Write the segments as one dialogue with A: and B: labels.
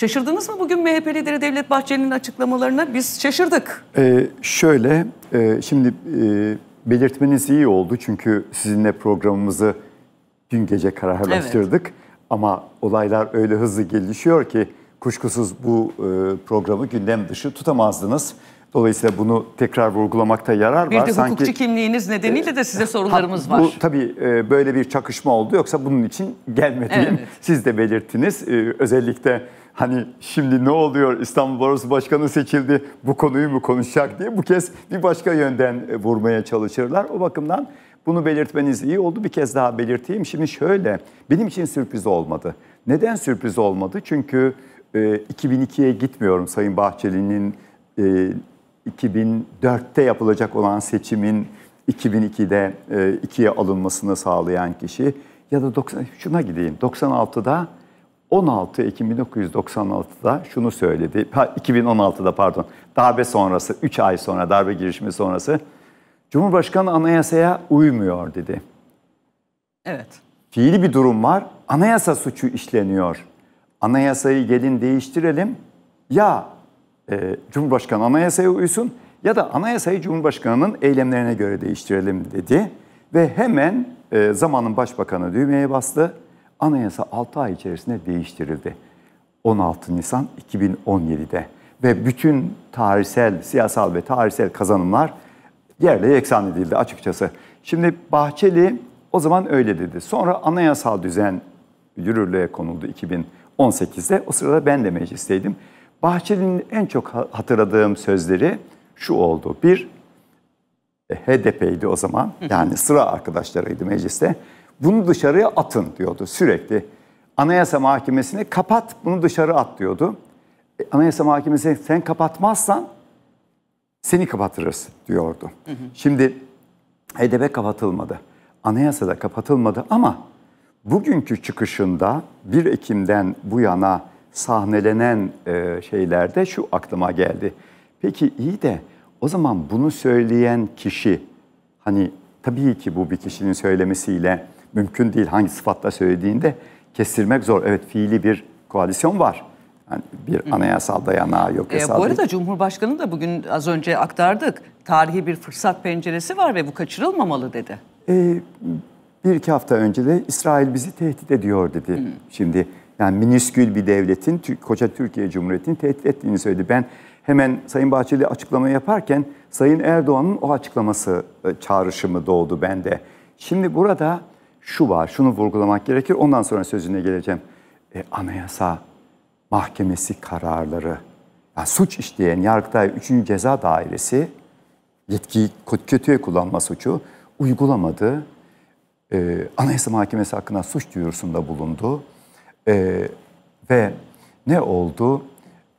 A: Şaşırdınız mı bugün MHP lideri Devlet Bahçeli'nin açıklamalarına? Biz şaşırdık.
B: Ee, şöyle, e, şimdi e, belirtmeniz iyi oldu çünkü sizinle programımızı dün gece kararlaştırdık. Evet. Ama olaylar öyle hızlı gelişiyor ki kuşkusuz bu e, programı gündem dışı tutamazdınız. Dolayısıyla bunu tekrar vurgulamakta yarar bir var. Bir de hukukçu
A: kimliğiniz nedeniyle de size sorularımız var. Bu
B: tabii e, böyle bir çakışma oldu yoksa bunun için gelmediğim evet. siz de belirttiniz. E, özellikle hani şimdi ne oluyor İstanbul Barosu Başkanı seçildi bu konuyu mu konuşacak diye bu kez bir başka yönden e, vurmaya çalışırlar. O bakımdan bunu belirtmeniz iyi oldu. Bir kez daha belirteyim. Şimdi şöyle benim için sürpriz olmadı. Neden sürpriz olmadı? Çünkü 2002'ye gitmiyorum Sayın Bahçeli'nin 2004'te yapılacak olan seçimin 2002'de e, ikiye alınmasını sağlayan kişi ya da 90 şuna gideyim 96'da 16 Ekim 1996'da şunu söyledi. 2016'da pardon. Darbe sonrası 3 ay sonra darbe girişimi sonrası Cumhurbaşkanı anayasaya uymuyor dedi. Evet. Fiili bir durum var. Anayasa suçu işleniyor. Anayasayı gelin değiştirelim. Ya e, Cumhurbaşkanı anayasaya uysun ya da anayasayı Cumhurbaşkanı'nın eylemlerine göre değiştirelim dedi. Ve hemen e, zamanın başbakanı düğmeye bastı. Anayasa 6 ay içerisinde değiştirildi. 16 Nisan 2017'de ve bütün tarihsel, siyasal ve tarihsel kazanımlar yerle yeksan edildi açıkçası. Şimdi Bahçeli o zaman öyle dedi. Sonra anayasal düzen yürürlüğe konuldu 2018'de. O sırada ben de meclisteydim. Bahçeli'nin en çok hatırladığım sözleri şu oldu. Bir, e, HDP'ydi o zaman. Yani sıra arkadaşlarıydı mecliste. Bunu dışarıya atın diyordu sürekli. Anayasa mahkemesini kapat bunu dışarı at diyordu. E, anayasa mahkemesi sen kapatmazsan seni kapatırız diyordu. Hı hı. Şimdi HDP kapatılmadı. anayasa da kapatılmadı ama bugünkü çıkışında 1 Ekim'den bu yana sahnelenen e, şeylerde şu aklıma geldi. Peki iyi de o zaman bunu söyleyen kişi hani tabii ki bu bir kişinin söylemesiyle mümkün değil hangi sıfatla söylediğinde kestirmek zor. Evet fiili bir koalisyon var. Yani bir anayasal dayanağı yok. E, bu arada değil.
A: Cumhurbaşkanı da bugün az önce aktardık. Tarihi bir fırsat penceresi var ve bu kaçırılmamalı dedi.
B: E, bir iki hafta önce de İsrail bizi tehdit ediyor dedi. Hı. Şimdi yani miniskül bir devletin koca Türkiye Cumhuriyeti'ni tehdit ettiğini söyledi. Ben hemen Sayın Bahçeli açıklama yaparken Sayın Erdoğan'ın o açıklaması e, çağrışımı doğdu bende. Şimdi burada şu var, şunu vurgulamak gerekir. Ondan sonra sözüne geleceğim. E, anayasa Mahkemesi kararları, yani suç işleyen Yargıtay 3. Ceza Dairesi yetkiyi kötüye kullanma suçu uygulamadı. E, Anayasa Mahkemesi hakkında suç duyurusunda bulundu. E, ve ne oldu?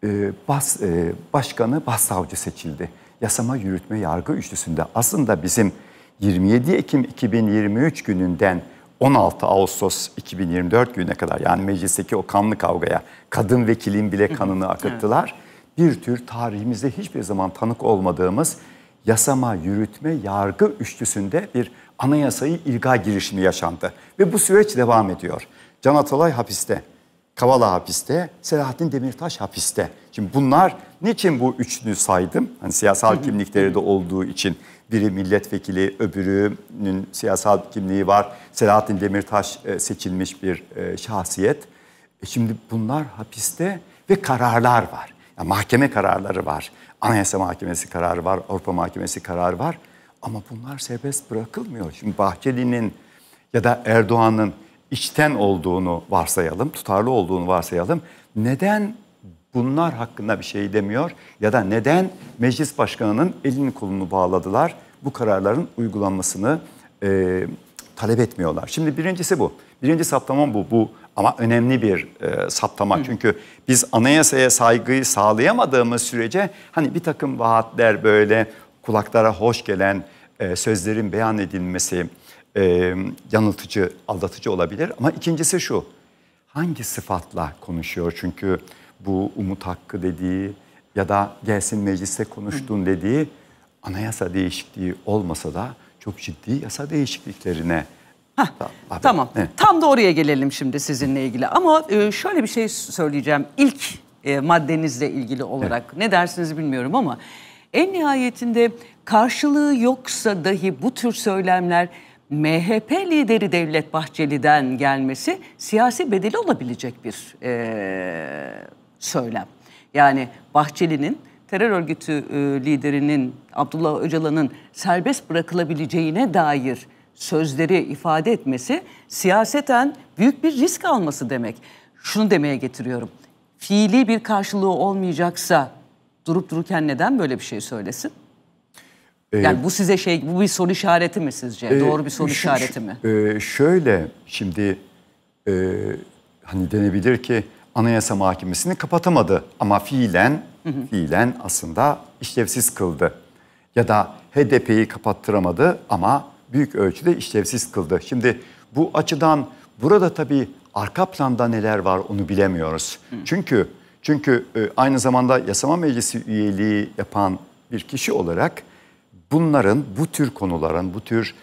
B: E, bas, e, başkanı başsavcı seçildi. Yasama, yürütme, yargı üçlüsünde aslında bizim 27 Ekim 2023 gününden 16 Ağustos 2024 gününe kadar yani meclisteki o kanlı kavgaya kadın vekilin bile kanını akıttılar. Evet. Bir tür tarihimizde hiçbir zaman tanık olmadığımız yasama, yürütme, yargı üçlüsünde bir anayasayı ilga girişimi yaşandı. Ve bu süreç devam ediyor. Can Atalay hapiste. Kavala hapiste, Selahattin Demirtaş hapiste. Şimdi bunlar niçin bu üçünü saydım? Hani siyasal kimlikleri de olduğu için biri milletvekili, öbürünün siyasal kimliği var. Selahattin Demirtaş e, seçilmiş bir e, şahsiyet. E, şimdi bunlar hapiste ve kararlar var. Yani mahkeme kararları var. Anayasa Mahkemesi kararı var, Avrupa Mahkemesi kararı var. Ama bunlar serbest bırakılmıyor. Şimdi Bahçeli'nin ya da Erdoğan'ın içten olduğunu varsayalım, tutarlı olduğunu varsayalım. Neden bunlar hakkında bir şey demiyor ya da neden meclis başkanının elini kolunu bağladılar bu kararların uygulanmasını e, talep etmiyorlar. Şimdi birincisi bu. Birinci saptamam bu. Bu ama önemli bir e, saptama. Hı. Çünkü biz anayasaya saygıyı sağlayamadığımız sürece hani bir takım vaatler böyle kulaklara hoş gelen e, sözlerin beyan edilmesi, e, yanıltıcı, aldatıcı olabilir. Ama ikincisi şu, hangi sıfatla konuşuyor? Çünkü bu Umut Hakkı dediği ya da gelsin meclise konuştuğun dediği anayasa değişikliği olmasa da çok ciddi yasa değişikliklerine
A: Heh, Abi, tamam. He. Tam da oraya gelelim şimdi sizinle ilgili. Ama şöyle bir şey söyleyeceğim. İlk maddenizle ilgili olarak evet. ne dersiniz bilmiyorum ama en nihayetinde karşılığı yoksa dahi bu tür söylemler MHP lideri Devlet Bahçeli'den gelmesi siyasi bedeli olabilecek bir e, söylem. Yani Bahçeli'nin terör örgütü e, liderinin Abdullah Öcalan'ın serbest bırakılabileceğine dair sözleri ifade etmesi siyaseten büyük bir risk alması demek. Şunu demeye getiriyorum. Fiili bir karşılığı olmayacaksa durup dururken neden böyle bir şey söylesin? Ee, yani bu size şey, bu bir soru işareti mi sizce? E, Doğru bir soru işareti mi?
B: E, şöyle şimdi e, hani denebilir ki Anayasa Mahkemesi'ni kapatamadı ama fiilen hı hı. fiilen aslında işlevsiz kıldı. Ya da HDP'yi kapattıramadı ama büyük ölçüde işlevsiz kıldı. Şimdi bu açıdan burada tabii arka planda neler var onu bilemiyoruz. Hı. Çünkü çünkü e, aynı zamanda yasama meclisi üyeliği yapan bir kişi olarak bunların bu tür konuların, bu tür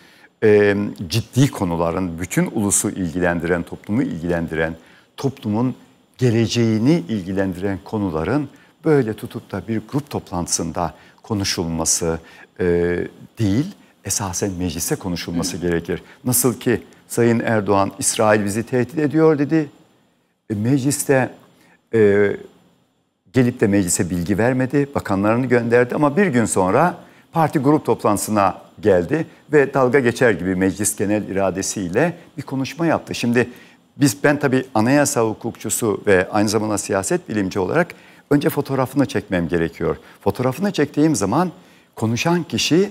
B: e, ciddi konuların bütün ulusu ilgilendiren, toplumu ilgilendiren, toplumun geleceğini ilgilendiren konuların böyle tutup da bir grup toplantısında konuşulması e, değil, esasen meclise konuşulması Hı. gerekir. Nasıl ki Sayın Erdoğan İsrail bizi tehdit ediyor dedi. E, mecliste e, gelip de meclise bilgi vermedi, bakanlarını gönderdi ama bir gün sonra parti grup toplantısına geldi ve dalga geçer gibi meclis genel iradesiyle bir konuşma yaptı. Şimdi biz ben tabii anayasa hukukçusu ve aynı zamanda siyaset bilimci olarak önce fotoğrafını çekmem gerekiyor. Fotoğrafını çektiğim zaman konuşan kişi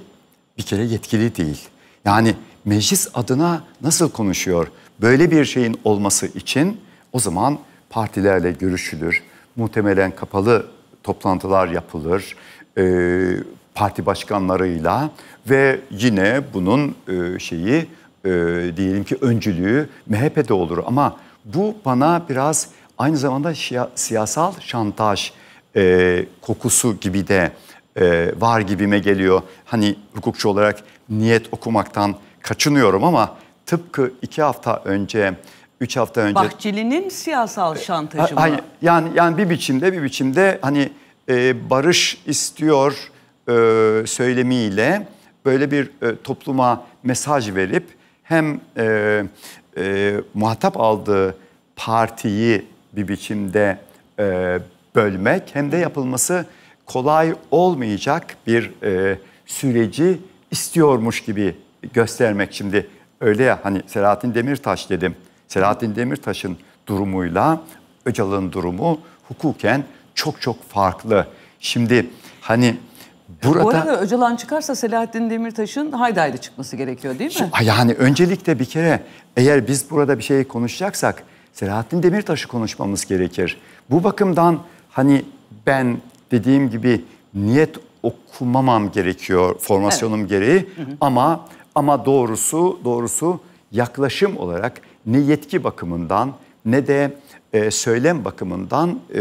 B: bir kere yetkili değil. Yani meclis adına nasıl konuşuyor? Böyle bir şeyin olması için o zaman partilerle görüşülür. Muhtemelen kapalı toplantılar yapılır. E, parti başkanlarıyla ve yine bunun e, şeyi e, diyelim ki öncülüğü MHP'de olur ama bu bana biraz aynı zamanda siyasal şantaj e, kokusu gibi de var gibime geliyor. Hani hukukçu olarak niyet okumaktan kaçınıyorum ama tıpkı iki hafta önce, üç hafta önce...
A: Bahçeli'nin siyasal şantajı mı?
B: Yani, yani bir biçimde bir biçimde hani barış istiyor e, söylemiyle böyle bir e, topluma mesaj verip hem e, e, muhatap aldığı partiyi bir biçimde e, bölmek hem de yapılması kolay olmayacak bir e, süreci istiyormuş gibi göstermek. Şimdi öyle ya hani Selahattin Demirtaş dedim. Selahattin Demirtaş'ın durumuyla Öcalan'ın durumu hukuken çok çok farklı. Şimdi hani Burada, Bu arada
A: Öcalan çıkarsa Selahattin Demirtaş'ın haydi haydi çıkması gerekiyor değil mi?
B: Yani öncelikle bir kere eğer biz burada bir şey konuşacaksak Selahattin Demirtaş'ı konuşmamız gerekir. Bu bakımdan hani ben dediğim gibi niyet okumamam gerekiyor formasyonum evet. gereği hı hı. ama ama doğrusu doğrusu yaklaşım olarak ne yetki bakımından ne de e, söylem bakımından e,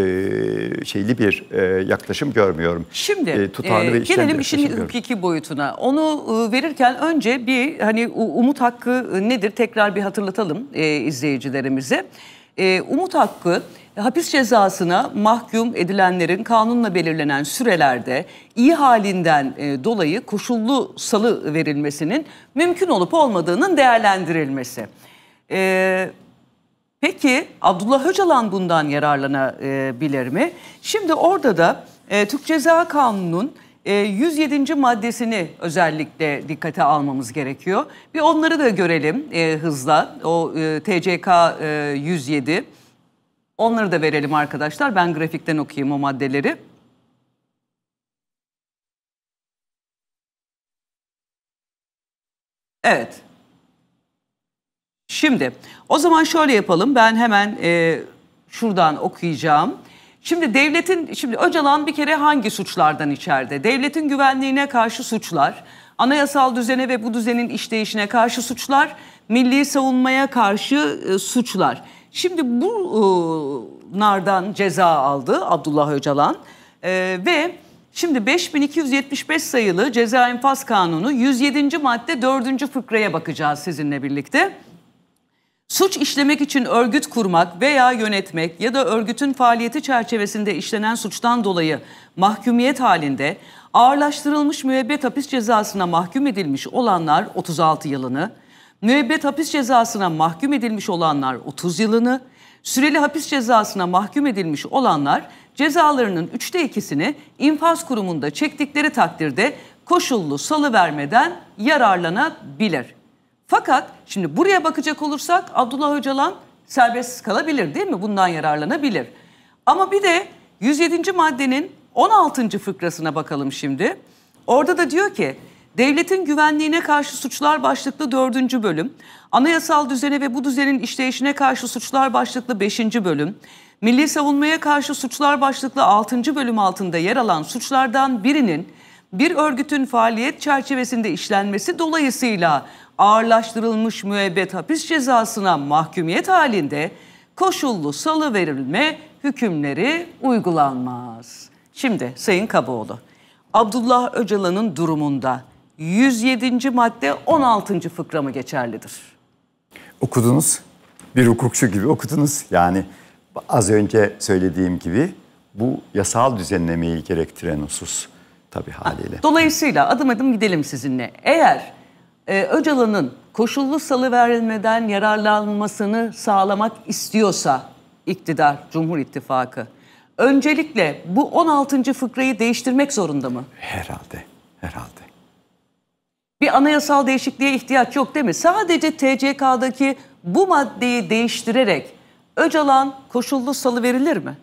B: şeyli bir e, yaklaşım görmüyorum. Şimdi e, tutarlı e, gelelim işin
A: hukuki boyutuna. Onu e, verirken önce bir hani umut hakkı e, nedir tekrar bir hatırlatalım e, izleyicilerimize. E, umut hakkı hapis cezasına mahkum edilenlerin kanunla belirlenen sürelerde iyi halinden e, dolayı koşullu salı verilmesinin mümkün olup olmadığının değerlendirilmesi. Evet Peki Abdullah Öcalan bundan yararlanabilir mi? Şimdi orada da e, Türk Ceza Kanunu'nun e, 107. maddesini özellikle dikkate almamız gerekiyor. Bir onları da görelim e, hızla. O e, TCK e, 107. Onları da verelim arkadaşlar. Ben grafikten okuyayım o maddeleri. Evet. Şimdi o zaman şöyle yapalım. Ben hemen e, şuradan okuyacağım. Şimdi devletin, şimdi Öcalan bir kere hangi suçlardan içeride? Devletin güvenliğine karşı suçlar, anayasal düzene ve bu düzenin işleyişine karşı suçlar, milli savunmaya karşı e, suçlar. Şimdi bunlardan e, ceza aldı Abdullah Öcalan e, ve şimdi 5275 sayılı ceza infaz kanunu 107. madde 4. fıkraya bakacağız sizinle birlikte. Suç işlemek için örgüt kurmak veya yönetmek ya da örgütün faaliyeti çerçevesinde işlenen suçtan dolayı mahkumiyet halinde ağırlaştırılmış müebbet hapis cezasına mahkum edilmiş olanlar 36 yılını, müebbet hapis cezasına mahkum edilmiş olanlar 30 yılını, süreli hapis cezasına mahkum edilmiş olanlar cezalarının üçte ikisini infaz kurumunda çektikleri takdirde koşullu salı vermeden yararlanabilir. Fakat şimdi buraya bakacak olursak Abdullah Öcalan serbest kalabilir değil mi? Bundan yararlanabilir. Ama bir de 107. maddenin 16. fıkrasına bakalım şimdi. Orada da diyor ki Devletin güvenliğine karşı suçlar başlıklı 4. bölüm, anayasal düzene ve bu düzenin işleyişine karşı suçlar başlıklı 5. bölüm, milli savunmaya karşı suçlar başlıklı 6. bölüm altında yer alan suçlardan birinin bir örgütün faaliyet çerçevesinde işlenmesi dolayısıyla ağırlaştırılmış müebbet hapis cezasına mahkumiyet halinde koşullu salı verilme hükümleri uygulanmaz. Şimdi Sayın Kaboğlu, Abdullah Öcalan'ın durumunda 107. madde 16. fıkra mı geçerlidir?
B: Okudunuz, bir hukukçu gibi okudunuz. Yani az önce söylediğim gibi bu yasal düzenlemeyi gerektiren husus tabii haliyle.
A: Dolayısıyla adım adım gidelim sizinle. Eğer e, Öcalan'ın koşullu salıverilmeden yararlanmasını sağlamak istiyorsa iktidar, Cumhur İttifakı öncelikle bu 16. fıkrayı değiştirmek zorunda mı? Herhalde, herhalde. Bir anayasal değişikliğe ihtiyaç yok değil mi? Sadece TCK'daki bu maddeyi değiştirerek Öcalan koşullu salı verilir mi?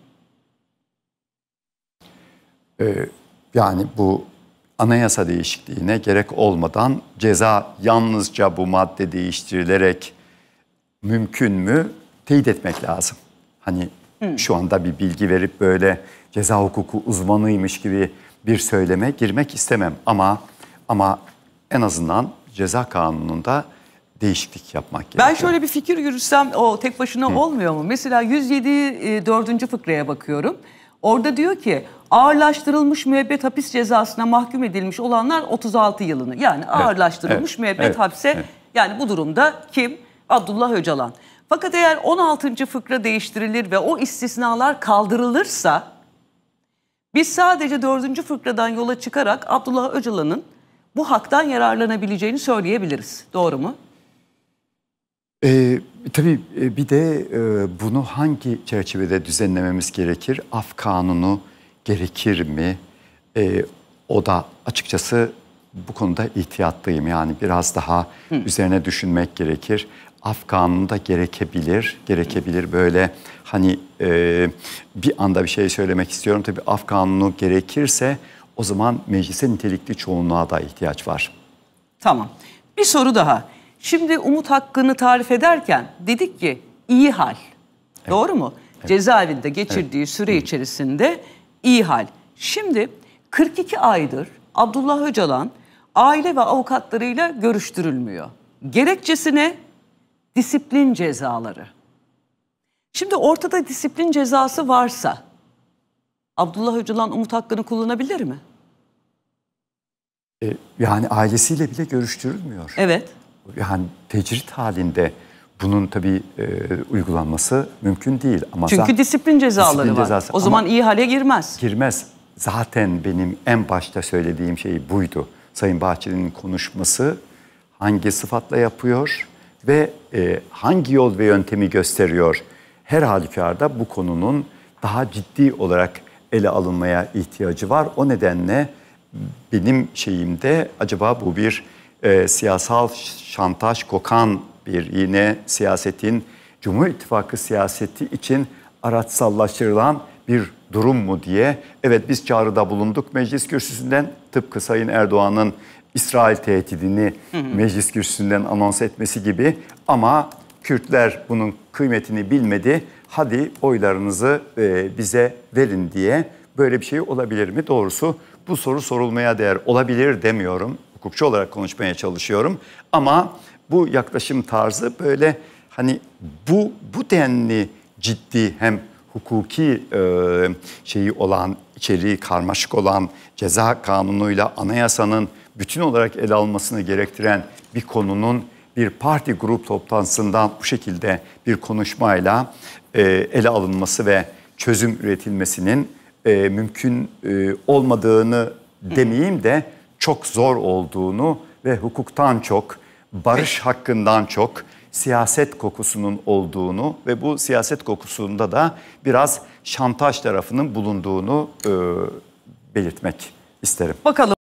B: Ee, yani bu anayasa değişikliğine gerek olmadan ceza yalnızca bu madde değiştirilerek mümkün mü teyit etmek lazım. Hani hmm. şu anda bir bilgi verip böyle ceza hukuku uzmanıymış gibi bir söyleme girmek istemem ama ama en azından ceza kanununda değişiklik yapmak gerekiyor.
A: Ben şöyle bir fikir yürüsem o tek başına Hı. olmuyor mu? Mesela 107 4. E, fıkraya bakıyorum. Orada diyor ki ağırlaştırılmış müebbet hapis cezasına mahkum edilmiş olanlar 36 yılını. Yani ağırlaştırılmış evet, müebbet evet, hapse evet. yani bu durumda kim? Abdullah Öcalan. Fakat eğer 16. fıkra değiştirilir ve o istisnalar kaldırılırsa biz sadece 4. fıkradan yola çıkarak Abdullah Öcalan'ın bu haktan yararlanabileceğini söyleyebiliriz. Doğru mu?
B: Ee, tabii e, bir de e, bunu hangi çerçevede düzenlememiz gerekir? Af kanunu gerekir mi? E, o da açıkçası bu konuda ihtiyatlıyım. Yani biraz daha Hı. üzerine düşünmek gerekir. Af kanunu da gerekebilir. Gerekebilir böyle hani e, bir anda bir şey söylemek istiyorum. Tabii af kanunu gerekirse o zaman meclise nitelikli çoğunluğa da ihtiyaç var.
A: Tamam. Bir soru daha. Şimdi umut hakkını tarif ederken dedik ki iyi hal. Evet. Doğru mu? Evet. Cezaevinde geçirdiği evet. süre içerisinde iyi hal. Şimdi 42 aydır Abdullah Öcalan aile ve avukatlarıyla görüştürülmüyor. Gerekçesine disiplin cezaları. Şimdi ortada disiplin cezası varsa Abdullah Öcalan umut hakkını kullanabilir mi?
B: E, yani ailesiyle bile görüştürülmüyor. Evet yani tecrit halinde bunun tabii e, uygulanması mümkün değil. Ama Çünkü disiplin cezaları disiplin var. Cezası. O zaman
A: iyi hale girmez.
B: Girmez. Zaten benim en başta söylediğim şey buydu. Sayın Bahçeli'nin konuşması hangi sıfatla yapıyor ve e, hangi yol ve yöntemi gösteriyor? Her halükarda bu konunun daha ciddi olarak ele alınmaya ihtiyacı var. O nedenle benim şeyimde acaba bu bir e, siyasal şantaj kokan bir yine siyasetin Cumhur İttifakı siyaseti için araçsallaştırılan bir durum mu diye. Evet biz çağrıda bulunduk meclis kürsüsünden tıpkı Sayın Erdoğan'ın İsrail tehdidini hı hı. meclis kürsüsünden anons etmesi gibi ama Kürtler bunun kıymetini bilmedi. Hadi oylarınızı e, bize verin diye böyle bir şey olabilir mi? Doğrusu bu soru sorulmaya değer olabilir demiyorum hukukçu olarak konuşmaya çalışıyorum. Ama bu yaklaşım tarzı böyle hani bu bu denli ciddi hem hukuki e, şeyi olan, içeriği karmaşık olan ceza kanunuyla anayasanın bütün olarak ele almasını gerektiren bir konunun bir parti grup toplantısından bu şekilde bir konuşmayla e, ele alınması ve çözüm üretilmesinin e, mümkün e, olmadığını demeyeyim de çok zor olduğunu ve hukuktan çok, barış hakkından çok siyaset kokusunun olduğunu ve bu siyaset kokusunda da biraz şantaj tarafının bulunduğunu e, belirtmek isterim.
A: Bakalım.